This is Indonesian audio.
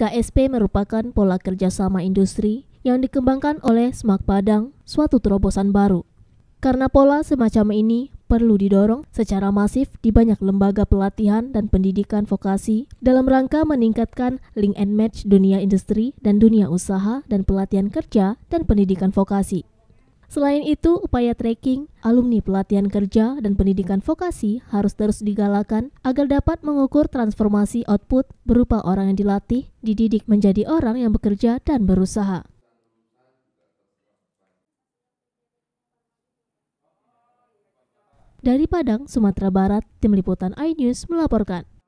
KSP merupakan pola kerjasama industri yang dikembangkan oleh Semak Padang, suatu terobosan baru. Karena pola semacam ini perlu didorong secara masif di banyak lembaga pelatihan dan pendidikan vokasi dalam rangka meningkatkan link and match dunia industri dan dunia usaha dan pelatihan kerja dan pendidikan vokasi. Selain itu, upaya tracking, alumni pelatihan kerja, dan pendidikan vokasi harus terus digalakan agar dapat mengukur transformasi output berupa orang yang dilatih, dididik menjadi orang yang bekerja dan berusaha. Dari Padang, Sumatera Barat, Tim Liputan iNews melaporkan.